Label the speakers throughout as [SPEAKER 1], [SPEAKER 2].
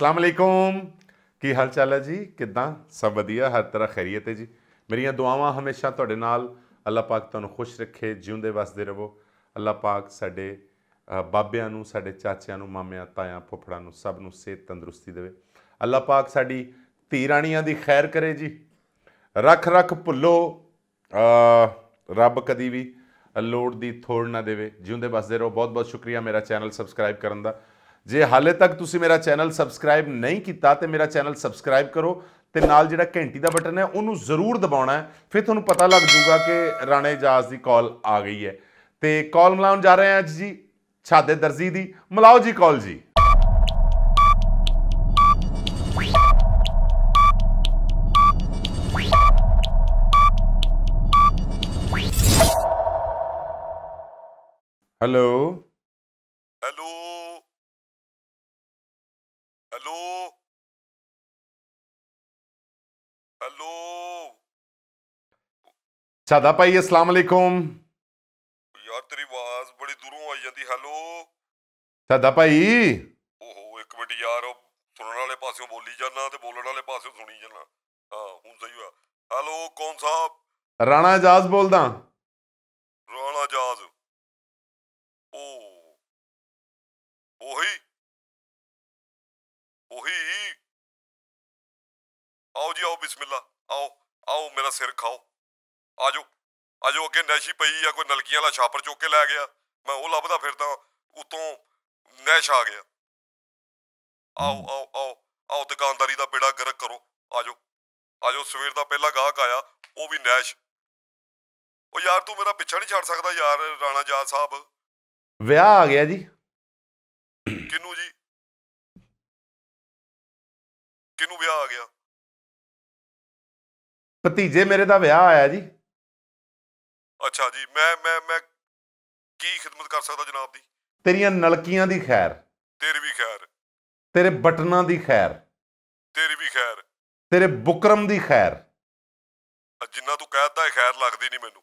[SPEAKER 1] ਅਸਲਾਮ ਅਲੈਕੁਮ ਕੀ ਹਾਲ ਚਾਲ ਹੈ ਜੀ ਕਿਦਾਂ ਸਭ ਵਧੀਆ ਹਰ ਤਰ੍ਹਾਂ ਖੈਰੀਅਤ ਹੈ ਜੀ ਮੇਰੀਆਂ ਦੁਆਵਾਂ ਹਮੇਸ਼ਾ ਤੁਹਾਡੇ ਨਾਲ ਅੱਲਾਹ ਪਾਕ ਤੁਹਾਨੂੰ ਖੁਸ਼ ਰੱਖੇ ਜਿਉਂਦੇ ਵਸਦੇ ਰਹੋ ਅੱਲਾਹ ਪਾਕ ਸਾਡੇ ਬਾਬਿਆਂ ਨੂੰ ਸਾਡੇ ਚਾਚਿਆਂ ਨੂੰ ਮਾਮਿਆਂ ਤਾਇਆਂ ਫੁੱਫੜਾਂ ਨੂੰ ਸਭ ਨੂੰ ਸਿਹਤ ਤੰਦਰੁਸਤੀ ਦੇਵੇ ਅੱਲਾਹ ਪਾਕ ਸਾਡੀ ਧੀ ਰਾਣੀਆਂ ਦੀ ਖੈਰ ਕਰੇ ਜੀ ਰੱਖ ਰੱਖ ਭੁੱਲੋ ਰੱਬ ਕਦੀ ਵੀ ਲੋੜ ਦੀ ਥੋੜ ਨਾ ਦੇਵੇ ਜਿਉਂਦੇ ਵਸਦੇ ਰਹੋ ਬਹੁਤ ਬਹੁਤ ਸ਼ੁਕਰੀਆ ਮੇਰਾ ਚੈਨਲ ਸਬਸਕ੍ਰਾਈਬ ਕਰਨ ਦਾ ਜੇ ਹਾਲੇ ਤੱਕ ਤੁਸੀਂ ਮੇਰਾ ਚੈਨਲ ਸਬਸਕ੍ਰਾਈਬ ਨਹੀਂ ਕੀਤਾ ਤੇ ਮੇਰਾ ਚੈਨਲ ਸਬਸਕ੍ਰਾਈਬ ਕਰੋ ਤੇ ਨਾਲ ਜਿਹੜਾ ਘੰਟੀ ਦਾ ਬਟਨ ਹੈ ਉਹਨੂੰ ਜ਼ਰੂਰ ਦਬਾਉਣਾ ਹੈ ਫਿਰ ਤੁਹਾਨੂੰ ਪਤਾ ਲੱਗ ਜਾਊਗਾ ਕਿ ਰਾਣੇ ਇਜਾਜ਼ ਦੀ ਕਾਲ ਆ ਗਈ ਹੈ ਤੇ ਕਾਲ ਮਲਾਉਣ ਜਾ ਰਹੇ ਹਾਂ ਅੱਜ ਜੀ ਛਾਦੇ ਦਰਜ਼ੀ ਦੀ ਮਲਾਓ ਜੀ ਕਾਲ ਜੀ ਹੈਲੋ ਹੈਲੋ ਸਾਦਾ ਭਾਈ ਅਸਲਾਮ ਅਲੈਕੁਮ
[SPEAKER 2] ਯਾਰ ਤੇਰੀ ਆਵਾਜ਼ ਬੜੀ ਦੂਰੋਂ ਆਈ ਜਾਂਦੀ ਹੈਲੋ
[SPEAKER 1] ਸਾਦਾ ਭਾਈ ਓਹੋ ਇੱਕ ਮਿੰਟ ਯਾਰ ਉਹ ਸੁਣਨ ਵਾਲੇ ਪਾਸਿਓਂ ਬੋਲੀ ਜਾਣਾ ਤੇ ਬੋਲਣ ਵਾਲੇ ਪਾਸਿਓਂ ਸੁਣੀ ਜਾਣਾ ਹਾਂ ਹੁਣ ਸਹੀ ਹੋਇਆ ਹੈਲੋ ਕੌਣ ਸਾਹਿਬ ਰਾਣਾ ਜਾਜ਼ ਬੋਲਦਾ
[SPEAKER 2] ਰਾਣਾ ਜਾਜ਼ ਓ ਉਹੀ ਉਹੀ ਆਓ ਜੀ ਆਓ ਬਿਸਮਿਲ੍ਲਾ ਆਓ ਆਓ ਮੇਰਾ ਸਿਰ ਖਾਓ ਆਜੋ ਆਜੋ ਅੱਗੇ ਨੈਸ਼ੀ ਪਈ ਆ ਕੋਈ ਨਲਕੀਆਂ ਵਾਲਾ ਛਾਪਰ ਚੁੱਕ ਕੇ ਲੈ ਗਿਆ ਮੈਂ ਉਹ ਲੱਭਦਾ ਫਿਰਦਾ ਉਤੋਂ ਨੈਸ਼ ਆ ਗਿਆ ਆਓ ਆਓ ਆਓ ਆਓ ਦੁਕਾਨਦਾਰੀ ਦਾ ਬੇੜਾ ਗਰਕ ਕਰੋ ਆਜੋ ਆਜੋ ਸਵੇਰ ਦਾ ਪਹਿਲਾ ਗਾਹਕ ਆਇਆ ਉਹ ਵੀ ਨੈਸ਼ ਉਹ ਯਾਰ ਤੂੰ ਮੇਰਾ ਪਿੱਛਾ ਨਹੀਂ ਛੱਡ ਸਕਦਾ ਯਾਰ ਰਾਣਾ ਜਾਤ ਸਾਹਿਬ
[SPEAKER 1] ਵਿਆਹ ਆ ਗਿਆ ਜੀ ਕਿੰਨੂ ਜੀ
[SPEAKER 2] ਕਿੰਨੂ ਵਿਆਹ ਆ ਗਿਆ
[SPEAKER 1] ਭਤੀਜੇ ਮੇਰੇ ਦਾ ਵਿਆਹ ਆਇਆ ਜੀ ਅੱਛਾ ਜੀ ਮੈਂ ਮੈਂ ਮੈਂ ਕੀ ਖidmat ਕਰ ਸਕਦਾ ਜਨਾਬ ਦੀ ਤੇਰੀਆਂ ਨਲਕੀਆਂ ਦੀ ਖੈਰ ਤੇਰੀ ਵੀ ਖੈਰ ਤੇਰੇ ਬਟਨਾਂ ਦੀ ਖੈਰ
[SPEAKER 2] ਤੇਰੀ ਵੀ ਖੈਰ
[SPEAKER 1] ਤੇਰੇ ਬੁਕਰਮ ਦੀ ਖੈਰ ਜਿੰਨਾ ਤੂੰ ਕਹਿਤਾ ਹੈ ਖੈਰ ਲੱਗਦੀ ਨਹੀਂ ਮੈਨੂੰ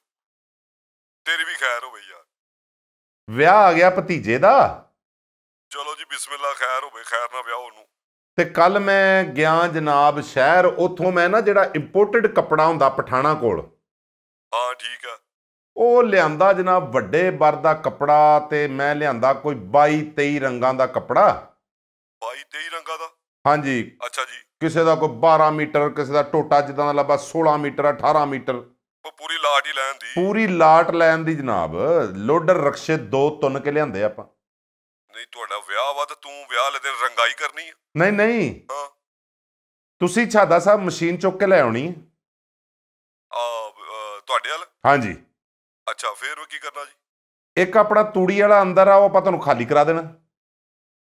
[SPEAKER 1] ਤੇਰੀ ਵੀ ਖੈਰ ਹੋਵੇ ਯਾਰ ਵਿਆਹ ਆ ਗਿਆ ਭਤੀਜੇ ਦਾ ਚਲੋ ਜੀ ਬਿਸਮਿਲ੍ਲਾ ਖੈਰ ਹੋਵੇ ਖੈਰ ਨਾਲ ਵਿਆਹ ਉਹਨੂੰ ਤੇ ਕੱਲ ਮੈਂ ਗਿਆ ਜਨਾਬ ਸ਼ਹਿਰ ਉੱਥੋਂ ਮੈਂ ਨਾ ਜਿਹੜਾ ਇੰਪੋਰਟਡ ਕਪੜਾ ਹੁੰਦਾ ਪਠਾਣਾ ਕੋਲ ਹਾਂ ਠੀਕ ਆ ਉਹ ਲਿਆਂਦਾ ਜਨਾਬ ਵੱਡੇ ਬਰ ਦਾ ਕਪੜਾ ਤੇ ਮੈਂ ਲਿਆਂਦਾ ਕੋਈ 22 23 ਰੰਗਾਂ ਦਾ ਕਪੜਾ 22 23 ਰੰਗਾਂ ਦਾ ਹਾਂਜੀ ਅੱਛਾ ਜੀ ਕਿਸੇ ਦਾ ਕੋਈ 12 ਮੀਟਰ ਕਿਸੇ ਦਾ ਟੋਟਾ ਜਿੱਦਾਂ ਦਾ ਲੱਭਾ 16 ਮੀਟਰ 18 ਮੀਟਰ ਪੂਰੀ ਲਾਟ ਹੀ ਲੈਣ ਦੀ ਪੂਰੀ ਲਾਟ ਲੈਣ ਦੀ ਜਨਾਬ ਲੋਡਰ ਰਕਸ਼ੇ ਦੋ ਤੁੰਨ ਕੇ ਲਿਆਂਦੇ ਆਪਾਂ ਨਹੀਂ ਤੁਹਾਡਾ ਵਿਆਹ ਵਾ ਤਾਂ ਤੂੰ ਵਿਆਹ ਲੈ ਦੇ ਰੰਗਾਈ ਕਰਨੀ ਆ ਨਹੀਂ ਨਹੀਂ ਹਾਂ ਤੁਸੀਂ ਛਾਦਾ ਸਾਹਿਬ ਮਸ਼ੀਨ ਚੁੱਕ ਕੇ ਲੈ ਆਉਣੀ ਆ ਤੁਹਾਡੇ ਵਾਲ ਹਾਂਜੀ ਅੱਛਾ ਫੇਰ ਉਹ ਕੀ ਕਰਨਾ ਜੀ ਇੱਕ ਆਪਣਾ ਤੂੜੀ ਵਾਲਾ ਅੰਦਰ ਆ ਉਹ ਆਪਾਂ ਤੁਹਾਨੂੰ ਖਾਲੀ ਕਰਾ ਦੇਣਾ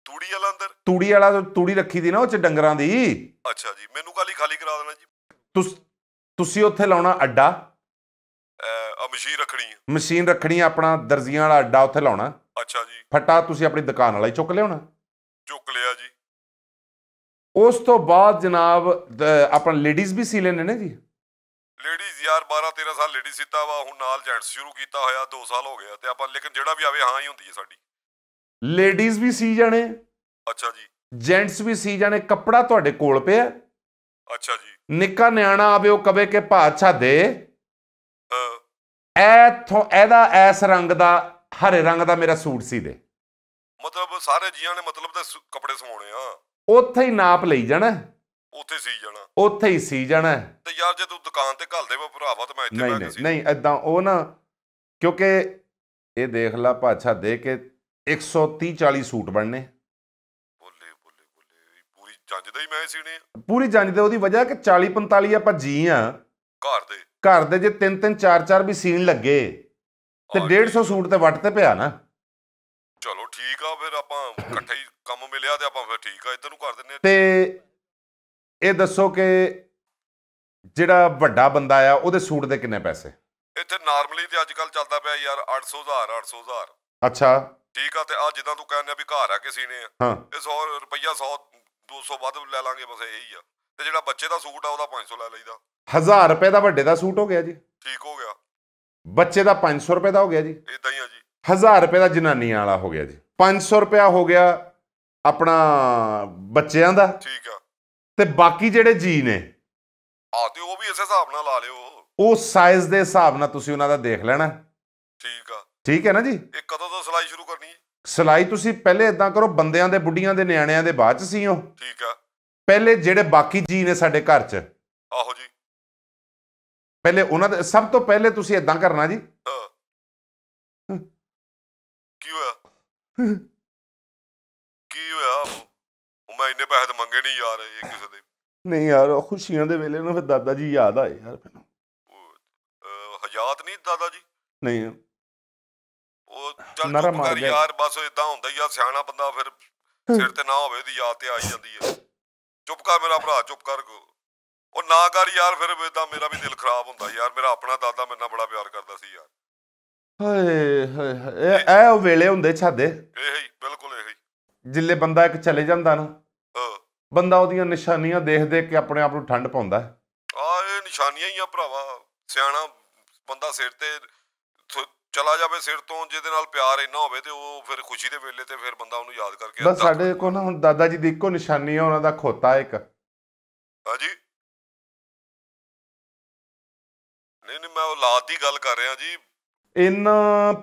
[SPEAKER 1] ਤੂੜੀ ਵਾਲਾ ਅੰਦਰ ਤੂੜੀ ਵਾਲਾ ਤੂੜੀ ਰੱਖੀ ਦੀ ਨਾ ਉਹ ਚ ਡੰਗਰਾਂ ਦੀ ਅੱਛਾ ਜੀ ਮੈਨੂੰ ਕਾਲੀ ਖਾਲੀ ਕਰਾ ਦੇਣਾ ਜੀ ਤੁਸੀਂ ਉੱਥੇ ਲਾਉਣਾ ਅੱਡਾ ਆ ਮਸ਼ੀਨ ਰੱਖਣੀ ਹੈ ਮਸ਼ੀਨ ਰੱਖਣੀ ਆਪਣਾ ਦਰਜ਼ੀਆਂ ਵਾਲਾ ਅੱਡਾ ਉੱਥੇ ਲਾਉਣਾ ਅੱਛਾ ਜੀ ਫਟਾ ਤੁਸੀਂ ਆਪਣੀ ਦੁਕਾਨ ਵਾਲਾ ਹੀ ਚੁੱਕ ਲਿਆਉਣਾ ਚੁੱਕ ਲਿਆ ਜੀ ਉਸ ਤੋਂ ਬਾਅਦ ਜਨਾਬ ਆਪਣਾ ਲੇਡੀਜ਼ ਵੀ ਸੀ ਲੈਣੇ ਨੇ ਜੀ ਲੇਡੀਜ਼
[SPEAKER 2] ਯਾਰ 12 13 ਸਾਲ ਲੇਡੀਜ਼ ਸੀਤਾ ਵਾ ਹੁਣ ਨਾਲ ਜੈਂਟਸ ਸ਼ੁਰੂ ਕੀਤਾ ਹੋਇਆ 2 ਸਾਲ ਹੋ ਗਿਆ ਤੇ ਆਪਾਂ ਲੇਕਿਨ ਜਿਹੜਾ ਵੀ ਆਵੇ ਹਾਂ ਹੀ ਹੁੰਦੀ ਹੈ ਸਾਡੀ
[SPEAKER 1] ਲੇਡੀਜ਼ ਵੀ ਸੀ ਜਾਣੇ ਅੱਛਾ ਜੀ ਜੈਂਟਸ ਵੀ ਸੀ ਜਾਣੇ ਕੱਪੜਾ ਤੁਹਾਡੇ ਕੋਲ ਪਿਆ ਅੱਛਾ ਜੀ ਨਿੱਕਾ ਨਿਆਣਾ ਆਵੇ ਉਹ ਕਵੇ ਕਿ ਅੱਛਾ ਦੇ ਐਥੋਂ ਇਹਦਾ ਐਸ ਰੰਗ ਦਾ ਹਰੇ ਰੰਗ ਦਾ ਮੇਰਾ ਸੂਟ ਸੀ ਦੇ ਮਤਲਬ ਸਾਰੇ ਜੀਆਂ ਨੇ ਮਤਲਬ ਤੇ ਕੱਪੜੇ ਸਵਾਉਣੇ ਆ ਉੱਥੇ ਹੀ ਨਾਪ ਲਈ ਜਾਣਾ ਉੱਥੇ ਸੀ ਜਾਣਾ ਉੱਥੇ ਹੀ ਸੀ ਜਾਣਾ ਤੇ ਯਾਰ ਜੇ ਤੂੰ ਦੁਕਾਨ ਤੇ ਘੱਲ ਦੇਵਾ ਭਰਾਵਾ ਤੇ ਮੈਂ ਇੱਥੇ ਬੈਠ ਕੇ ਸੀ ਨਹੀਂ ਐਦਾਂ ਉਹ ਨਾ ਕਿਉਂਕਿ ਇਹ ਦੇਖ ਲਾ ਪਾਛਾ ਦੇ ਕੇ 130 40 ਸੂਟ ਬਣਨੇ ਬੋਲੇ ਬੋਲੇ ਬੋਲੇ ਪੂਰੀ ਜੰਜ ਦਾ ਹੀ ਮੈਂ ਸੀਣੇ ਪੂਰੀ ਜੰਜ ਉਹਦੀ ਵਜ੍ਹਾ ਕਿ 40 45 ਆਪਾਂ ਜੀ ਆ ਘਰ ਦੇ ਘਰ ਦੇ ਜੇ ਤਿੰਨ ਤਿੰਨ ਚਾਰ ਚਾਰ ਵੀ ਸੀਣ ਲੱਗੇ ਤੇ 150 ਸੂਟ ਤੇ ਵੱਟ ਤੇ ਪਿਆ ਨਾ ਚਲੋ ਠੀਕ ਆ ਫਿਰ ਆਪਾਂ ਇਕੱਠੇ ਹੀ ਕੰਮ ਮਿਲਿਆ ਤੇ ਆਪਾਂ ਫਿਰ ਠੀਕ ਆ ਇਧਰ ਨੂੰ ਕਰ ਦਿੰਨੇ ਆ ਤੇ ਇਹ ਦੱਸੋ ਕਿ ਜਿਹੜਾ ਵੱਡਾ ਬੰਦਾ ਆ ਉਹਦੇ ਸੂਟ ਦੇ ਕਿੰਨੇ ਪੈਸੇ ਇੱਥੇ ਨਾਰਮਲੀ
[SPEAKER 2] ਤੇ ਅੱਜ ਕੱਲ ਚੱਲਦਾ ਪਿਆ ਯਾਰ 800000 ਹਜ਼ਾਰ
[SPEAKER 1] ਅੱਛਾ ਠੀਕ ਆ ਤੇ ਆ ਜਿੱਦਾਂ ਤੂੰ ਕਹਿੰਦੇ ਆ ਵੀ ਘਰ ਆ ਕੇ ਸੀਨੇ ਆ ਇਹ 100 ਰੁਪਈਆ 100 200 ਵੱਧ ਲੈ ਲਾਂਗੇ ਬਸ ਇਹੀ ਆ ਤੇ ਜਿਹੜਾ ਬੱਚੇ ਦਾ ਸੂਟ ਆ ਉਹਦਾ 500 ਲੈ ਲਈਦਾ 1000 ਰੁਪਏ ਦਾ ਵੱਡੇ ਦਾ ਸੂਟ ਹੋ ਗਿਆ ਜੀ ਠੀਕ ਹੋ ਗਿਆ ਬੱਚੇ ਦਾ 500 ਰੁਪਏ ਦਾ ਹੋ ਗਿਆ ਜੀ ਇਦਾਂ ਹੀ ਆ ਜੀ 1000 ਰੁਪਏ ਦਾ ਜਨਾਨੀਆਂ ਵਾਲਾ ਹੋ ਗਿਆ ਜੀ 500 ਰੁਪਿਆ ਹੋ ਗਿਆ ਆਪਣਾ ਬੱਚਿਆਂ ਦਾ ਠੀਕ ਆ ਤੇ ਬਾਕੀ ਜਿਹੜੇ ਜੀ ਨੇ ਆ ਤੇ ਉਹ ਵੀ ਇਸੇ ਹਿਸਾਬ ਨਾਲ ਲਾ ਲਿਓ ਉਹ ਸਾਈਜ਼ ਦੇ ਹਿਸਾਬ ਨਾਲ ਤੁਸੀਂ ਉਹਨਾਂ ਦਾ ਦੇਖ ਲੈਣਾ ਠੀਕ ਆ ਠੀਕ ਹੈ ਨਾ ਜੀ ਇਹ ਕਦੋਂ ਤੋਂ ਸਲਾਈ ਸ਼ੁਰੂ ਕਰਨੀ ਹੈ ਸਲਾਈ ਤੁਸੀਂ ਪਹਿਲੇ ਇਦਾਂ ਕਰੋ ਬੰਦਿਆਂ ਦੇ ਬੁੱਢੀਆਂ ਦੇ ਨਿਆਣਿਆਂ ਦੇ ਬਾਅਦ ਚ ਸੀ ਠੀਕ ਆ ਪਹਿਲੇ ਜਿਹੜੇ ਬਾਕੀ ਜੀ ਨੇ ਸਾਡੇ ਘਰ 'ਚ ਪਹਿਲੇ ਉਹਨਾਂ ਦੇ ਸਭ ਤੋਂ ਪਹਿਲੇ ਤੁਸੀਂ ਇਦਾਂ ਕਰਨਾ ਜੀ ਕੀ ਹੋਇਆ ਕੀ ਹੋਇਆ ਉਹ
[SPEAKER 2] ਮੈਂ ਇੰਨੇ ਪੈਸੇ ਤਾਂ ਮੰਗੇ ਨਹੀਂ ਯਾਰ ਇਹ ਕਿਸੇ ਦੇ
[SPEAKER 1] ਨਹੀਂ ਯਾਰ ਉਹ ਖੁਸ਼ੀਆਂ ਦੇ ਵੇਲੇ ਨਾ ਫਿਰ ਦਾਦਾ ਜੀ ਯਾਦ ਆਏ ਯਾਰ ਮੈਨੂੰ ਉਹ,
[SPEAKER 2] ਹਜਾਤ ਹਯਾਤ ਨਹੀਂ ਦਾਦਾ ਜੀ ਨਹੀਂ ਉਹ ਚੱਲ ਨਰਮ ਮਾਰ ਯਾਰ ਬਸ ਇਦਾਂ ਹੁੰਦਾ ਹੀ ਆ
[SPEAKER 1] ਸਿਆਣਾ ਬੰਦਾ ਫਿਰ ਸਿਰ ਤੇ ਨਾ ਹੋਵੇ
[SPEAKER 2] ਦੀ ਯਾਦ ਤੇ ਆ ਜਾਂਦੀ ਹੈ ਚੁੱਪ ਕਰ ਮੇਰਾ ਭਰਾ ਚੁੱਪ ਕਰ ਉਹ ਨਾ ਕਰ ਯਾਰ ਫਿਰ ਇਦਾਂ ਮੇਰਾ ਵੀ ਦਿਲ ਖਰਾਬ ਹੁੰਦਾ ਯਾਰ ਮੇਰਾ ਆਪਣਾ ਦਾਦਾ ਮੇਰੇ ਨਾਲ ਬੜਾ ਪਿਆਰ ਕਰਦਾ ਸੀ ਯਾਰ
[SPEAKER 1] ਹਾਏ ਹਾਏ ਇਹ ਉਹ ਵੇਲੇ ਹੁੰਦੇ ਛਾਦੇ ਇਹੀ ਬਿਲਕੁਲ ਇਹੀ ਜਿੱਲੇ ਬੰਦਾ ਇੱਕ ਚਲੇ ਜਾਂਦਾ ਨਾ ਬੰਦਾ ਉਹਦੀਆਂ ਨਿਸ਼ਾਨੀਆਂ ਦੇਖ ਦੇ ਕੇ ਆਪਣੇ ਆਪ ਨੂੰ ਠੰਡ ਪਾਉਂਦਾ
[SPEAKER 2] ਆ ਇਹ ਨਿਸ਼ਾਨੀਆਂ ਹੀ ਆ ਭਰਾਵਾ ਸਿਆਣਾ ਬੰਦਾ ਸਿਰ ਤੇ ਚਲਾ ਜਾਵੇ
[SPEAKER 1] ਸਿਰ ਤੋਂ ਜਿਹਦੇ
[SPEAKER 2] ਨਾਲ ਪਿਆਰ ਇੰਨਾ ਹੋਵੇ ਤੇ ਉਹ ਫਿਰ ਖੁਸ਼ੀ ਦੇ ਵੇਲੇ ਤੇ ਫਿਰ ਬੰਦਾ ਉਹਨੂੰ ਯਾਦ ਕਰਕੇ ਬਸ ਸਾਡੇ
[SPEAKER 1] ਕੋਲ ਨਾ ਹੁਣ ਦਾਦਾ ਜੀ ਦੀ ਇੱਕੋ ਨਿਸ਼ਾਨੀ ਆ ਉਹਨਾਂ ਦਾ ਖੋਤਾ ਇੱਕ ਹਾਂਜੀ ਨਹੀਂ ਨਹੀਂ ਮੈਂ ਔਲਾਦ ਦੀ ਗੱਲ ਕਰ ਰਿਹਾ ਜੀ ਇੰਨਾ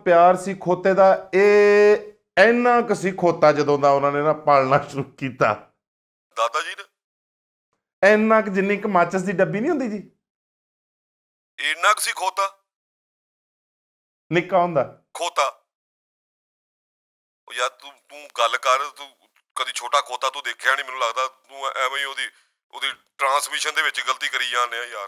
[SPEAKER 1] ਪਿਆਰ ਸੀ ਖੋਤੇ ਦਾ ਇਹ ਇੰਨਾ ਕੁ ਸੀ ਖੋਤਾ ਜਦੋਂ ਦਾ ਉਹਨਾਂ ਨੇ ਨਾ ਪਾਲਣਾ ਸ਼ੁਰੂ ਕੀਤਾ ਦਾਦਾ ਜੀ ਨੇ ਇੰਨਾ ਕੁ ਜਿੰਨੀ ਕੁ ਮਾਚਸ ਦੀ ਡੱਬੀ ਨਹੀਂ ਹੁੰਦੀ ਜੀ ਇੰਨਾ ਕੁ ਸੀ ਖੋਤਾ ਨਿੱਕਾ ਹੁੰਦਾ ਖੋਤਾ ਉਹ ਯਾਰ ਤੂੰ ਤੂੰ ਗੱਲ ਕਰ ਤੂੰ ਕਦੀ ਛੋਟਾ ਖੋਤਾ ਤੂੰ ਦੇਖਿਆ ਨਹੀਂ ਮੈਨੂੰ ਲੱਗਦਾ ਤੂੰ ਐਵੇਂ ਹੀ ਉਹਦੀ ਉਹਦੀ ਟਰਾਂਸਮਿਸ਼ਨ ਦੇ ਵਿੱਚ ਗਲਤੀ ਕਰੀ ਜਾਂਦੇ ਆ ਯਾਰ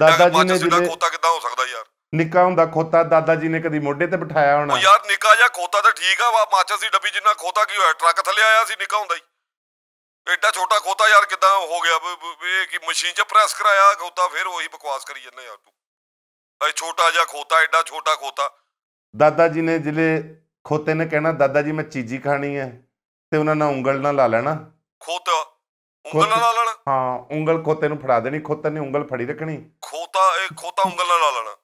[SPEAKER 1] ਦਾਦਾ ਜੀ ਨੇ ਜਿਹੜਾ
[SPEAKER 2] ਖੋਤਾ ਕਿਦਾਂ ਹੋ ਸਕਦਾ ਯਾਰ
[SPEAKER 1] ਨਿੱਕਾ ਹੁੰਦਾ ਖੋਤਾ ਦਾਦਾ ਜੀ ਨੇ ਕਦੀ
[SPEAKER 2] ਮੋਢੇ ਤੇ ਬਿਠਾਇਆ ਹੋਣਾ ਉਹ ਯਾਰ ਨਿੱਕਾ ਜਾਂ ਖੋਤਾ ਤਾਂ ਠੀਕ ਆ ਵਾ ਮਾਚਸ ਦੀ ਡੱਬੀ ਜਿੰਨਾ ਖੋਤਾ ਕੀ ਹੋਇਆ ਟਰੱਕ ਥੱਲੇ ਆਇਆ ਸੀ ਨਿੱਕਾ ਹੁੰਦਾ ਹੀ ਐਡਾ ਛੋਟਾ ਖੋਤਾ ਯਾਰ ਕਿਦਾਂ ਹੋ ਗਿਆ ਇਹ ਕਿ ਮਸ਼ੀਨ 'ਚ ਪ੍ਰੈਸ ਕਰਾਇਆ ਖੋਤਾ ਫਿਰ ਉਹੀ ਬਕਵਾਸ ਕਰੀ ਜਾਂਦਾ ਯਾਰ ਤੂੰ
[SPEAKER 1] ਐ ਛੋਟਾ ਜਿਹਾ ਖੋਤਾ ਐਡਾ ਛੋਟਾ ਖੋਤਾ ਦਾਦਾ ਜੀ ਨੇ ਜਿਲੇ ਖੋਤੇ ਨੇ ਕਹਿਣਾ ਦਾਦਾ ਜੀ ਮੈਂ ਚੀਜੀ ਖਾਣੀ ਐ ਤੇ ਉਹਨਾਂ ਨਾਲ ਉਂਗਲ ਨਾਲ ਲਾ ਲੈਣਾ ਖੋਤਾ ਉਂਗਲ ਨਾਲ ਲਾ ਲੈਣਾ ਹਾਂ ਉਂਗਲ ਖੋਤੇ ਨੂੰ ਫੜਾ ਦੇਣੀ ਖੋਤੇ ਨੇ ਉਂਗਲ ਫੜੀ ਰੱਖਣੀ ਖੋਤਾ ਇਹ ਖੋਤਾ ਉਂਗਲ ਨਾਲ ਲਾ ਲੈਣਾ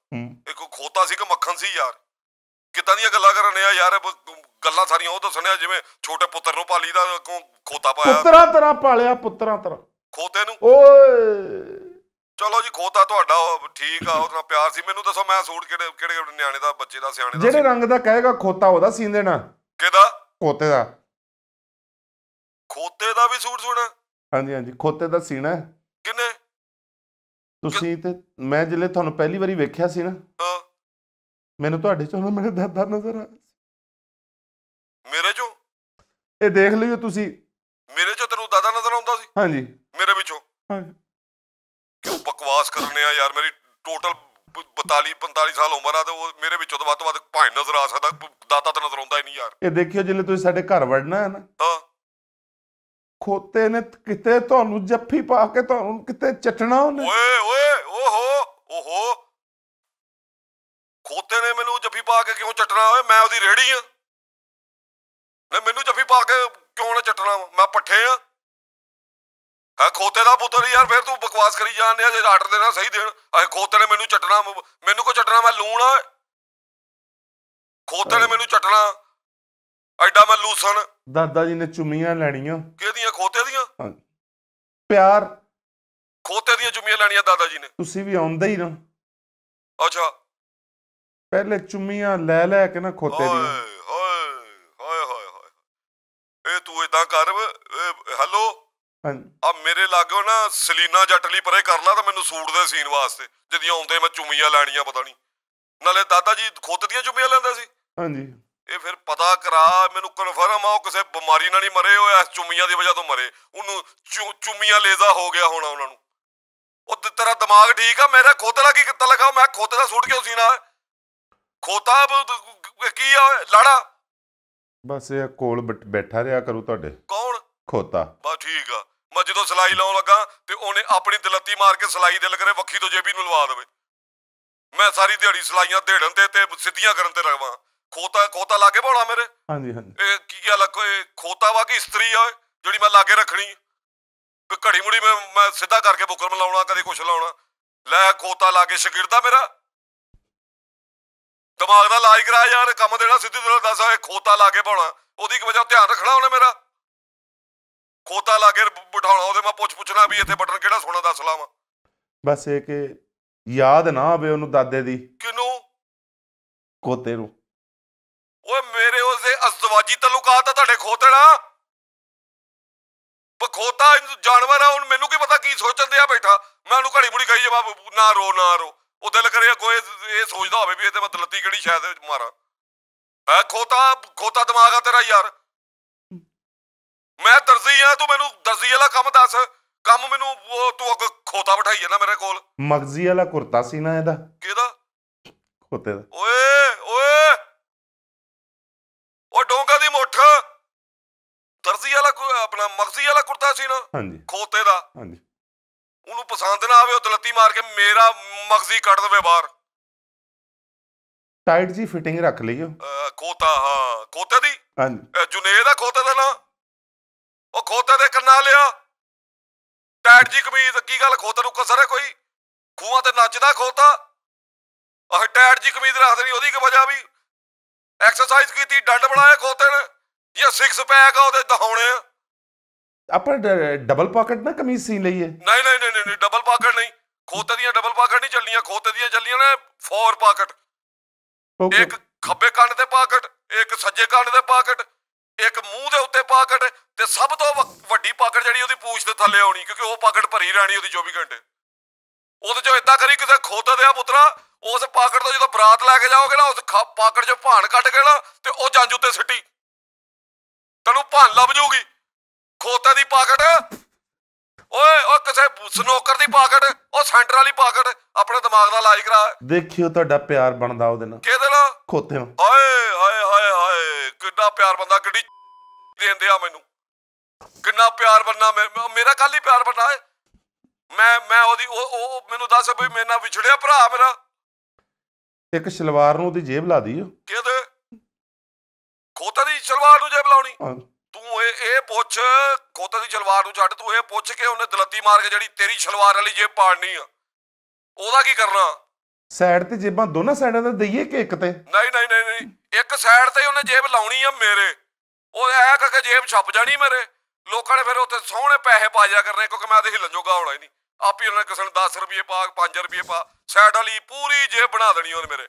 [SPEAKER 1] ਇਹ ਕੋ ਖੋਤਾ ਸੀ ਕਿ ਮੱਖਣ ਸੀ ਯਾਰ
[SPEAKER 2] ਕਿਦਾਂ ਦੀਆਂ ਗੱਲਾਂ ਕਰਨ ਆ ਯਾਰ ਗੱਲਾਂ ਸਾਰੀਆਂ ਉਹ ਦੱਸਣਿਆ ਜਿਵੇਂ ਛੋਟੇ ਪੁੱਤਰ ਨੂੰ ਪਾਲੀ ਦਾ
[SPEAKER 1] ਖੋਤਾ ਪਾਇਆ ਪੁੱਤਰਾਂ ਤਰ੍ਹਾਂ ਪਾਲਿਆ ਪੁੱਤਰਾਂ ਤਰ੍ਹਾਂ ਖੋਤੇ ਨੂੰ ਓਏ
[SPEAKER 2] ਚਲੋ ਜੀ ਖੋਤਾ ਤੁਹਾਡਾ ਠੀਕ ਆ ਉਹਦਾ ਪਿਆਰ ਸੀ ਮੈਨੂੰ ਦੱਸੋ ਮੈਂ ਸੂਟ ਕਿਹੜੇ ਕਿਹੜੇ ਨਿਆਣੇ ਦਾ ਬੱਚੇ ਦਾ ਸਿਆਣੇ
[SPEAKER 1] ਦਾ ਜਿਹੜੇ ਰੰਗ ਦਾ ਕਹੇਗਾ ਖੋਤਾ ਉਹਦਾ ਸੀਨ ਦੇਣਾ ਕਿਹਦਾ ਖੋਤੇ ਦਾ
[SPEAKER 2] ਖੋਤੇ ਦਾ ਵੀ ਸੂਟ ਸੋਣਾ
[SPEAKER 1] ਹਾਂਜੀ ਹਾਂਜੀ ਖੋਤੇ ਦਾ ਸੀਣਾ ਕਿੰਨੇ ਤੁਸੀਂ ਤੇ ਮੈਂ ਜਿੱਲੇ ਤੁਹਾਨੂੰ ਪਹਿਲੀ ਵਾਰੀ ਵੇਖਿਆ ਸੀ ਨਾ ਹਾਂ ਮੈਨੂੰ ਤੁਹਾਡੇ ਚੋਂ ਨਾ ਮੇਰੇ ਦਾਦਾ ਨਜ਼ਰ ਆ ਮੇਰੇ ਚੋਂ ਇਹ ਦੇਖ ਲਿਓ ਤੁਸੀਂ
[SPEAKER 2] ਮੇਰੇ ਚੋਂ ਤੈਨੂੰ ਦਾਦਾ ਨਜ਼ਰ ਆਉਂਦਾ
[SPEAKER 1] ਸੀ ਹਾਂਜੀ ਮੇਰੇ ਵਿੱਚੋਂ ਹਾਂਜੀ
[SPEAKER 2] ਕਿਉਂ ਬਕਵਾਸ ਕਰਨੇ ਆ ਯਾਰ ਮੇਰੀ ਟੋਟਲ 42 45 ਸਾਲ ਉਮਰ ਆ ਤੇ ਉਹ ਮੇਰੇ ਵਿੱਚੋਂ ਤਾਂ ਵੱਧ ਤੋਂ ਵੱਧ
[SPEAKER 1] ਭਾਵੇਂ ਨਜ਼ਰ ਆ ਸਕਦਾ ਦਾਦਾ ਤਾਂ ਨਜ਼ਰ ਆਉਂਦਾ ਹੀ ਨਹੀਂ ਯਾਰ ਇਹ ਦੇਖਿਓ ਜਿੱਲੇ ਤੁਸੀਂ ਸਾਡੇ ਘਰ ਵੜਨਾ ਹੈ ਨਾ ਹਾਂ ਖੋਤੇ ਨੇ ਕਿਤੇ ਤੁਹਾਨੂੰ ਜੱਫੀ ਪਾ ਕੇ ਤੁਹਾਨੂੰ ਕਿਤੇ ਚਟਣਾ ਉਹਨੇ ਓਏ
[SPEAKER 2] ਓਏ ਓਹੋ ਓਹੋ ਖੋਤੇ ਨੇ ਮੈਨੂੰ ਜੱਫੀ ਪਾ ਕੇ ਕਿਉਂ ਚਟਣਾ ਓਏ ਮੈਂ ਉਹਦੀ ਰੇੜੀ ਆ ਨੇ ਮੈਨੂੰ ਜੱਫੀ ਪਾ ਕੇ ਕਿਉਂ ਨਾ ਚਟਣਾ ਮੈਂ ਪੱਠੇ ਆ ਹੈ ਖੋਤੇ ਦਾ ਪੁੱਤਰ ਯਾਰ ਫਿਰ ਤੂੰ ਬਕਵਾਸ ਕਰੀ ਜਾਂਦੇ ਆ ਜੇ ਆਰਡਰ ਦੇਣਾ ਸਹੀ ਦੇਣ ਅਹੇ ਖੋਤੇ ਨੇ ਮੈਨੂੰ ਚਟਣਾ ਮੈਨੂੰ ਕੋ ਚਟਣਾ ਮੈਂ ਲੂਣ ਖੋਤੇ ਨੇ ਮੈਨੂੰ ਚਟਣਾ ਐਡਾ ਮੈਂ ਲੂਸਣ
[SPEAKER 1] ਦਾਦਾ ਜੀ ਨੇ ਚੁੰਮੀਆਂ ਲੈਣੀਆਂ
[SPEAKER 2] ਕਿਹਦੀਆਂ ਖੋਤੇ ਦੀਆਂ
[SPEAKER 1] ਪਿਆਰ ਖੋਤੇ ਦੀਆਂ ਚੁੰਮੀਆਂ ਲੈਣੀਆਂ ਦਾਦਾ ਜੀ ਨੇ ਤੁਸੀਂ ਵੀ ਆਉਂਦੇ ਹੀ ਨਾ ਅੱਛਾ ਪਹਿਲੇ ਚੁੰਮੀਆਂ ਲੈ ਲੈ ਕੇ ਨਾ ਖੋਤੇ ਦੀਆਂ ਹਾਏ ਹਾਏ ਹਾਏ ਹਾਏ ਇਹ ਤੂੰ ਇਦਾਂ ਕਰ ਹੈਲੋ ਆ
[SPEAKER 2] ਮੇਰੇ ਲਾਗੋ ਨਾ ਸਲੀਨਾ ਜੱਟ ਲਈ ਪਰੇ ਕਰ ਲਾ ਤਾਂ ਮੈਨੂੰ ਸੂਟ ਦੇ ਸੀਨ ਵਾਸਤੇ ਜਦੀਆਂ ਆਉਂਦੇ ਮੈਂ ਚੁੰਮੀਆਂ ਲੈਣੀਆਂ ਪਤਾ ਨਹੀਂ ਨਾਲੇ ਦਾਦਾ ਜੀ ਖੋਤੇ ਦੀਆਂ ਚੁੰਮੀਆਂ ਲੈਂਦਾ ਸੀ ਹਾਂਜੀ ਇਹ ਫਿਰ ਪਤਾ ਕਰਾ ਮੈਨੂੰ ਕਨਫਰਮ ਆ ਉਹ ਕਿਸੇ ਬਿਮਾਰੀ ਨਾਲ ਨਹੀਂ ਮਰੇ ਹੋਇਆ ਚੁੰਮੀਆਂ ਦੀ ਵਜ੍ਹਾ ਤੋਂ ਮਰੇ ਉਹਨੂੰ ਚੁੰਮੀਆਂ ਲੇਜ਼ਾ ਹੋ ਗਿਆ ਹੋਣਾ ਉਹਨਾਂ ਨੂੰ ਉਹ ਤੇਰਾ ਦਿਮਾਗ ਠੀਕ ਆ ਮੇਰਾ ਖੋਤਲਾ ਕੀ ਕਿੱਤਾ ਲਗਾ ਮੈਂ ਦਾ ਸੁੱਟ ਕੇ ਸੀਨਾ ਖੋਤਾ ਕੀ ਆ ਲਾੜਾ
[SPEAKER 1] ਬਸ ਇਹ ਕੋਲ ਬੈਠਾ ਰਿਹਾ ਕਰੂ ਤੁਹਾਡੇ ਕੌਣ ਖੋਤਾ ਬਾ ਠੀਕ ਆ ਮੈਂ ਜਦੋਂ ਸਲਾਈ ਲਾਉਣ ਲੱਗਾ ਤੇ ਉਹਨੇ ਆਪਣੀ
[SPEAKER 2] ਦਲੱਤੀ ਮਾਰ ਕੇ ਸਲਾਈ ਦੇ ਲਗਰੇ ਵੱਖੀ ਤੋਂ ਜੇਬੀ ਨੂੰ ਲਵਾ ਦੇਵੇ ਮੈਂ ਸਾਰੀ ਦਿਹਾੜੀ ਸਲਾਈਆਂ ਢੇੜਨ ਤੇ ਤੇ ਸਿੱਧੀਆਂ ਕਰਨ ਤੇ ਲਗਵਾ ਖੋਤਾ ਖੋਤਾ ਲਾ ਕੇ ਬੋਲਾ ਮੇਰੇ ਹਾਂਜੀ ਹਾਂਜੀ ਇਹ ਕੀ ਗੱਲ ਆ ਕੋਈ ਖੋਤਾ ਵਾ ਕਿ ਇਸਤਰੀ ਆ ਜਿਹੜੀ ਮੈਂ ਲਾ ਕੇ ਰੱਖਣੀ ਕੋਈ ਘੜੀ ਮੁੜੀ ਮੈਂ ਸਿੱਧਾ ਕਰਕੇ ਬੁਕਰ ਮਲਾਉਣਾ ਕਦੇ ਕੁਛ ਲਾਉਣਾ ਲੈ ਖੋਤਾ ਲਾ ਕੇ ਸ਼ਗਿਰਦਾ ਮੇਰਾ ਦਿਮਾਗ ਦਾ ਲਾਜ ਕਰਾ ਯਾਰ ਕੰਮ ਦੇਣਾ ਸਿੱਧੀ ਤਰ੍ਹਾਂ ਦੱਸ ਇਹ ਖੋਤਾ ਲਾ ਕੇ ਬੋਲਾ ਉਹਦੀ ਕਿ ਵਜ੍ਹਾ ਧਿਆਨ ਰੱਖਣਾ ਉਹਨੇ ਮੇਰਾ ਖੋਤਾ ਲਾ ਕੇ ਬਿਠਾਉਣਾ ਉਹਦੇ ਮੈਂ ਪੁੱਛ ਪੁੱਛਣਾ ਵੀ ਇੱਥੇ ਬਟਨ ਕਿਹੜਾ ਸੋਣਾ ਦੱਸ ਲਾਵਾਂ
[SPEAKER 1] ਬਸ ਇਹ ਕਿ ਯਾਦ ਨਾ ਆਵੇ ਉਹਨੂੰ ਦਾਦੇ ਦੀ ਕਿਨੂੰ ਕੋਤੇ ਨੂੰ
[SPEAKER 2] ਓਏ ਮੇਰੇ ਉਸੇ ਅਸਵਾਜੀ ਤਲੁਕਾਤ ਆ ਤੁਹਾਡੇ ਖੋਤੜਾ ਬਖੋਤਾ ਜਾਨਵਰ ਆ ਹੁਣ ਮੈਨੂੰ ਕੀ ਪਤਾ ਕੀ ਸੋਚਣ ਦੇ ਆ ਬੈਠਾ ਮੈਂ ਉਹਨੂੰ ਘੜੀ ਮੁੜੀ ਕਹੀ ਜਵਾਬ ਨਾ ਰੋ ਨਾ ਰੋ ਉਹ ਦਿਲ ਕਰਿਆ ਕੋਈ ਇਹ ਸੋਚਦਾ ਹੋਵੇ ਵੀ ਇਹਦੇ ਮਤ ਲੱਤੀ ਕਿਹੜੀ ਸ਼ਾਇਦ ਮਾਰਾਂ ਐ ਖੋਤਾ ਖੋਤਾ ਦਿਮਾਗ ਆ ਤੇਰਾ ਯਾਰ ਮੈਂ ਦਰਜ਼ੀ ਆ ਤੂੰ ਮੈਨੂੰ ਦਰਜ਼ੀ ਵਾਲਾ ਕੰਮ ਦੱਸ ਕੰਮ ਮੈਨੂੰ ਉਹ ਤੂੰ ਅੱਗ ਖੋਤਾ ਬਿਠਾਈ ਜਾਂਦਾ ਮੇਰੇ ਕੋਲ
[SPEAKER 1] ਮਗਜ਼ੀ ਵਾਲਾ ਕੁਰਤਾ ਸੀ ਨਾ ਇਹਦਾ ਕਿਹਦਾ ਖੋਤੇ ਦਾ
[SPEAKER 2] ਓਏ ਓਏ ਉਹ ਡੋਂਗਾ ਦੀ ਮੁੱਠ ਦਰਜ਼ੀ ਵਾਲਾ ਆਪਣਾ ਮਗਜ਼ੀ ਵਾਲਾ ਕੁਰਤਾ ਸੀ ਨਾ ਹਾਂਜੀ ਖੋਤੇ ਦਾ ਹਾਂਜੀ ਉਹਨੂੰ ਪਸੰਦ ਨਾ ਆਵੇ ਉਹ ਦਲਤੀ ਮਾਰ ਕੇ ਮੇਰਾ ਮਗਜ਼ੀ ਕੱਢ ਦੇਵੇ ਬਾਹਰ
[SPEAKER 1] ਟਾਈਟ ਜੀ ਫਿਟਿੰਗ ਰੱਖ ਲਈਓ
[SPEAKER 2] ਖੋਤਾ ਹਾਂ ਖੋਤੇ ਦੀ ਹਾਂਜੀ ਜੁਨੇਦ ਦਾ ਖੋਤੇ ਦਾ ਨਾ ਉਹ ਖੋਤੇ ਦੇ ਕੰਨਾਂ ਲਿਆ ਟਾਈਟ ਜੀ ਕਮੀਜ਼ ਕੀ ਗੱਲ ਖੋਤੇ ਨੂੰ ਕਸਰ ਹੈ ਕੋਈ ਖੂਹਾਂ ਤੇ ਨੱਚਦਾ ਖੋਤਾ ਉਹ ਟਾਈਟ ਜੀ ਕਮੀਜ਼ ਰੱਖਦੇ ਨਹੀਂ ਉਹਦੀ ਕਿ ਵਜ੍ਹਾ ਵੀ ਐਕਸਰਸਾਈਜ਼ ਕੀਤੀ ਡੰਡ ਬਣਾਏ ਖੋਤਣ ਜਾਂ ਸਿਕਸ ਪੈਕ ਆ ਉਹਦੇ ਦਹਾਉਣੇ ਆ
[SPEAKER 1] ਆਪਾਂ ਡਬਲ ਪਾਕਟ ਨਾ ਕਮੀਜ਼ ਸੀ ਲਈਏ ਨਹੀਂ ਨਹੀਂ
[SPEAKER 2] ਨਹੀਂ ਨਹੀਂ ਡਬਲ ਪਾਕਟ ਨਹੀਂ ਖੋਤੇ ਦੀਆਂ ਡਬਲ ਪਾਕਟ ਨਹੀਂ ਚੱਲਣੀਆਂ ਖੋਤੇ ਦੀਆਂ ਚੱਲਣੀਆਂ ਨੇ ਫੋਰ ਪਾਕਟ ਇੱਕ ਖੱਬੇ ਕੰਨ ਤੇ ਪਾਕਟ ਇੱਕ ਸੱਜੇ ਕੰਨ ਤੇ ਪਾਕਟ ਇੱਕ ਮੂੰਹ ਦੇ ਉੱਤੇ ਪਾਕਟ ਤੇ ਸਭ ਤੋਂ ਵੱਡੀ ਪਾਕਟ ਜਿਹੜੀ ਉਹਦੀ ਪੂਛ ਦੇ ਥੱਲੇ ਆਉਣੀ ਕਿਉਂਕਿ ਉਹ ਪਾਕਟ ਭਰੀ ਰਹਿਣੀ ਉਹਦੀ 24 ਘੰਟੇ ਉਹਦੇ ਚੋਂ ਇਦਾਂ ਕਰੀ ਕਿਸੇ ਖੋਤੇ ਦੇ ਆ ਪੁੱਤਰਾ ਉਸ ਪਾਕਟ ਤੋਂ ਜਦੋਂ ਬਰਾਤ ਲੈ ਕੇ ਜਾਓਗੇ ਨਾ ਉਸ ਪਾਕਟ 'ਚੋਂ ਭਾਣ ਕੱਢ ਕੇ ਨਾ ਤੇ ਉਹ ਜੰਜ ਉੱਤੇ ਸਿੱਟੀ ਤੈਨੂੰ ਭਾਣ ਲੱਭ ਜੂਗੀ ਖੋਤੇ ਦੀ ਪਾਕਟ ਓਏ ਉਹ ਕਿਸੇ ਸਨੋਕਰ ਦੀ ਪਾਕਟ ਉਹ ਸੈਂਟਰ ਵਾਲੀ ਪਾਕਟ ਆਪਣੇ ਦਿਮਾਗ ਦਾ ਇਲਾਜ ਕਰਾ
[SPEAKER 1] ਦੇਖਿਓ ਤੁਹਾਡਾ ਪਿਆਰ ਬਣਦਾ ਉਹਦੇ ਨਾਲ
[SPEAKER 2] ਕਿਹਦੇ ਨਾਲ ਖੋਤੇ ਨਾਲ ਹਾਏ ਹਾਏ ਹਾਏ ਹਾਏ ਕਿੰਨਾ ਪਿਆਰ ਬੰਦਾ ਕਿੱਡੀ ਦੇਂਦੇ ਆ ਮੈਨੂੰ ਕਿੰਨਾ ਪਿਆਰ ਬੰਨਾ ਮੇਰਾ ਕੱਲ ਹੀ ਪਿਆਰ ਬੰਨਾ ਮੈਂ ਮੈਂ ਉਹਦੀ ਉਹ ਮੈਨੂੰ ਦੱਸ ਬਈ ਮੇਰੇ ਨਾਲ ਵਿਛੜਿਆ ਭਰਾ ਮੇਰਾ
[SPEAKER 1] ਇੱਕ ਸ਼ਲਵਾਰ ਨੂੰ ਉਹਦੀ ਜੇਬ ਲਾ ਦੀ
[SPEAKER 2] ਕਿਹਦੇ ਖੋਤਾ ਦੀ ਸ਼ਲਵਾਰ ਨੂੰ ਜੇਬ ਲਾਉਣੀ ਤੂੰ ਇਹ ਇਹ ਪੁੱਛ ਖੋਤਾ ਦੀ ਸ਼ਲਵਾਰ ਨੂੰ ਛੱਡ ਤੂੰ ਇਹ ਪੁੱਛ ਕੇ ਉਹਨੇ ਦਲਤੀ ਮਾਰ ਕੇ ਜਿਹੜੀ ਤੇਰੀ ਸ਼ਲਵਾਰ ਵਾਲੀ ਜੇਬ ਪਾੜਨੀ ਆ ਉਹਦਾ ਕੀ ਕਰਨਾ
[SPEAKER 1] ਸਾਈਡ ਤੇ ਜੇਬਾਂ ਦੋਨਾਂ ਸਾਈਡਾਂ ਤੇ ਦਈਏ ਕਿ ਇੱਕ ਤੇ
[SPEAKER 2] ਨਹੀਂ ਨਹੀਂ ਨਹੀਂ ਨਹੀਂ ਇੱਕ ਸਾਈਡ ਤੇ ਉਹਨੇ ਜੇਬ ਲਾਉਣੀ ਆ ਮੇਰੇ ਉਹ ਐ ਕਰਕੇ ਜੇਬ ਛੱਪ ਜਾਣੀ ਮੇਰੇ ਲੋਕਾਂ ਨੇ ਫਿਰ ਉੱਥੇ ਸੋਹਣੇ ਪੈਸੇ ਪਾ ਜਾ ਕਰਨੇ ਕਿਉਂਕਿ ਮੈਂ ਤੇ ਹਿੱਲਣ ਜੋਗਾ ਹੋਣਾ ਹੀ ਨਹੀਂ ਆਪੀ ਉਹਨਾਂ ਕਿਸਨ ਕਿਸੇ ਨੂੰ 10 ਰੁਪਏ ਪਾ 5 ਰੁਪਏ ਪਾ ਸਾਈਡ ਵਾਲੀ ਪੂਰੀ ਜੇਬ ਬਣਾ ਦੇਣੀ ਉਹਨੇ ਮੇਰੇ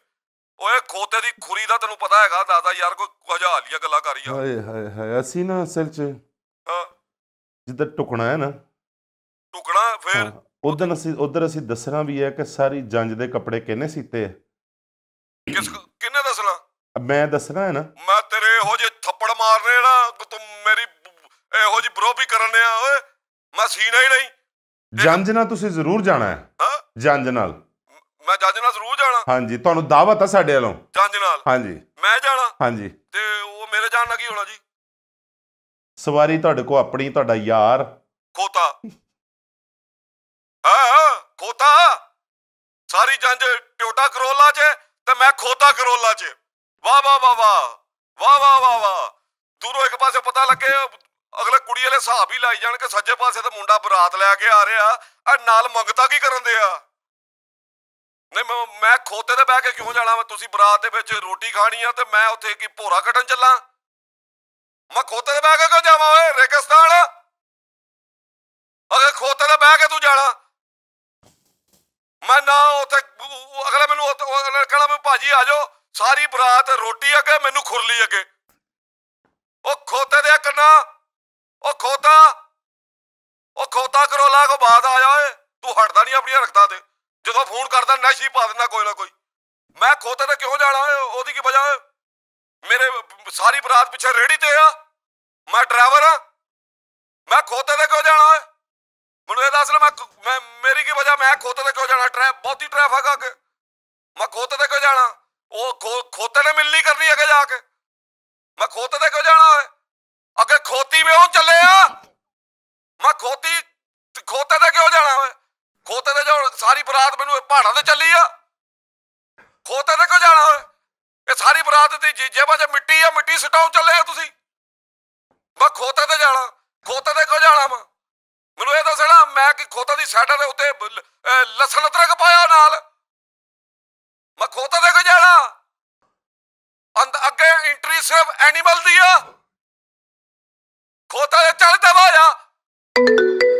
[SPEAKER 2] ਓਏ ਖੋਤੇ ਦੀ ਖੁਰੀ ਦਾ ਤੈਨੂੰ ਪਤਾ ਹੈਗਾ ਦਾਦਾ ਯਾਰ ਕੋਈ
[SPEAKER 1] ਹਜਾ ਲਿਆ ਗੱਲਾਂ ਕਰੀ ਆ ਹਾਏ ਹਾਏ ਹਾਏ ਅਸੀਂ ਨਾ ਅਸਲ ਚ ਹਾਂ ਜਿੱਦਾਂ ਟੁਕਣਾ ਹੈ ਨਾ ਟੁਕਣਾ ਫੇਰ ਉਧਰ ਅਸੀਂ ਉਧਰ ਅਸੀਂ ਦੱਸਣਾ ਵੀ ਹੈ ਕਿ ਸਾਰੀ ਜੰਜ ਦੇ ਕੱਪੜੇ ਕਿੰਨੇ ਸੀਤੇ ਆ ਕਿਸ ਕਿੰਨੇ ਦੱਸਣਾ ਮੈਂ ਦੱਸਣਾ ਹੈ ਨਾ ਮੈਂ
[SPEAKER 2] ਤੇਰੇ ਇਹੋ ਜੇ ਥੱਪੜ ਮਾਰਨੇ ਨਾ ਤੂੰ ਮੇਰੀ ਇਹੋ ਜੀ ਬਰੋਬੀ ਨੇ ਆ ਓਏ
[SPEAKER 1] ਮੈਂ ਸੀਣਾ ਹੀ ਨਹੀਂ ਜੰਜ ਨਾਲ ਤੁਸੀਂ ਜ਼ਰੂਰ ਜਾਣਾ ਹੈ ਜੰਜ ਨਾਲ ਮੈਂ ਜੰਜ ਨਾਲ ਜ਼ਰੂਰ ਜਾਣਾ ਹਾਂਜੀ ਤੁਹਾਨੂੰ ਦਾਵਤ ਆ ਸਾਡੇ ਵੱਲੋਂ ਜੰਜ ਨਾਲ ਹਾਂਜੀ ਮੈਂ ਜਾਣਾ ਹਾਂਜੀ ਤੇ
[SPEAKER 2] ਉਹ ਮੇਰੇ ਜਾਣ ਨਾਲ ਕੀ ਹੋਣਾ ਜੀ
[SPEAKER 1] ਸਵਾਰੀ ਤੁਹਾਡੇ ਕੋ ਆਪਣੀ ਤੁਹਾਡਾ ਯਾਰ
[SPEAKER 2] ਕੋਤਾ ਹਾਂ ਕੋਤਾ ਸਾਰੀ ਜੰਜ ਟੋਟਾ ਕਰੋਲਾ 'ਚ ਤੇ ਮੈਂ ਖੋਤਾ ਕਰੋਲਾ 'ਚ ਵਾ ਵਾ ਵਾ ਵਾ ਵਾ ਵਾ ਵਾ ਦੂਰੋਂ ਇੱਕ ਪਾਸੇ ਪਤਾ ਲੱਗੇ ਅਗਲੇ ਕੁੜੀ ਵਾਲੇ ਹਿਸਾਬ ਹੀ ਲਾਈ ਜਾਣ ਕਿ ਸੱਜੇ ਪਾਸੇ ਤੇ ਮੁੰਡਾ ਬਰਾਤ ਲੈ ਕੇ ਆ ਰਿਹਾ ਆ ਨਾਲ ਮੰਗਤਾ ਕੀ ਕਰਨ ਦੇ ਆ ਨਹੀਂ ਮੈਂ ਖੋਤੇ ਤੇ ਬਹਿ ਕੇ ਕਿਉਂ ਜਾਣਾ ਮੈਂ ਤੁਸੀਂ ਬਰਾਤ ਦੇ ਵਿੱਚ ਰੋਟੀ ਖਾਣੀ ਆ ਤੇ ਮੈਂ ਉੱਥੇ ਕੀ ਭੋਰਾ ਕੱਢਣ ਚੱਲਾਂ ਮੈਂ ਖੋਤੇ ਤੇ ਬਹਿ ਕੇ ਕਿਉਂ ਜਾਵਾਂ ਓਏ ਰੇਗਿਸਤਾਨ ਅਗਰ ਖੋਤੇ ਤੇ ਬਹਿ ਕੇ ਤੂੰ ਜਾਣਾ ਮੈਂ ਨਾ ਉੱਥੇ ਅਗਲੇ ਮੈਨੂੰ ਉਹਨਾਂ ਕਹਣਾ ਮੈਂ ਭਾਜੀ ਆ ਜਾਓ ਸਾਰੀ ਬਰਾਤ ਰੋਟੀ ਅੱਗੇ ਮੈਨੂੰ ਖੁਰਲੀ ਅੱਗੇ ਉਹ ਖੋਤੇ ਦੇ ਕੰਨਾ ਉਹ ਖੋਤਾ ਉਹ ਖੋਤਾ ਕਰੋਲਾ ਕੋ ਬਾਦ ਜਾ ਓਏ ਤੂੰ ਹਟਦਾ ਨਹੀਂ ਆਪਣੀਆਂ ਰਖਤਾ ਤੇ ਜਦੋਂ ਫੋਨ ਕਰਦਾ ਨਸ਼ੀ ਪਾ ਦਿੰਦਾ ਕੋਈ ਨਾ ਕੋਈ ਮੈਂ ਖੋਤੇ ਤੇ ਕਿਉਂ ਜਾਣਾ ਉਹਦੀ ਕੀ ਵਜ੍ਹਾ ਓਏ ਮੇਰੇ ਸਾਰੀ ਬਰਾਤ ਪਿੱਛੇ ਰੇੜੀ ਤੇ ਆ ਮੈਂ ਡਰਾਈਵਰ ਆ ਮੈਂ ਖੋਤੇ ਤੇ ਕਿਉਂ ਜਾਣਾ ਓਏ ਮੈਨੂੰ ਇਹ ਦੱਸ ਲੈ ਮੈਂ ਮੇਰੀ ਕੀ ਵਜ੍ਹਾ ਮੈਂ ਖੋਤੇ ਤੇ ਕਿਉਂ ਜਾਣਾ ਟ੍ਰੈਫ ਬਹੁਤੀ ਟ੍ਰੈਫਿਕ ਆ ਕੇ ਮੈਂ ਖੋਤੇ ਤੇ ਕਿਉਂ ਜਾਣਾ ਉਹ ਖੋਤੇ ਨੇ ਮਿਲਣੀ ਕਰਨੀ ਅੱਗੇ ਜਾ ਕੇ ਮੈਂ ਖੋਤੇ ਤੇ ਕਿਉਂ ਜਾਣਾ ਓਏ ਕਿਵੇਂ ਉਹ ਚੱਲੇ ਆ ਮੈਂ ਖੋਤੀ ਖੋਤੇ ਤੇ ਕਿਉਂ ਜਾਣਾ ਵੇ ਖੋਤੇ ਤੇ ਜਾਉਣ ਸਾਰੀ ਬਰਾਤ ਮੈਨੂੰ ਪਹਾੜਾਂ ਤੇ ਚੱਲੀ ਆ ਖੋਤੇ ਤੇ ਕਿਉਂ ਜਾਣਾ ਓਏ ਇਹ ਸਾਰੀ ਬਰਾਤ ਦੀ ਜੀਜੇ ਬਾਜੇ ਮਿੱਟੀ ਆ ਮਿੱਟੀ ਸਟਾਉ ਚੱਲੇ ਆ ਤੁਸੀਂ ਮੈਂ ਖੋਤੇ ਤੇ ਜਾਣਾ ਖੋਤੇ ਤੇ ਕਿਉਂ ਜਾਣਾ ਮੈਂ ਮੈਨੂੰ ਇਹ ਦੱਸਣਾ ਮੈਂ ਕਿ ਖੋਤੇ ਦੀ ਸਾਈਡ ਦੇ ਉੱਤੇ ਲਸਣ ਅਦਰਕ ਪਾਇਆ ਨਾਲ ਮੈਂ ਖੋਤੇ ਦੇ ਕੋ ਜਾਣਾ ਅੰਦ ਅੱਗੇ ਐਂਟਰੀ ਸਿਰਫ ਐਨੀਮਲ ਦੀ ਆ 我带你找他妈的！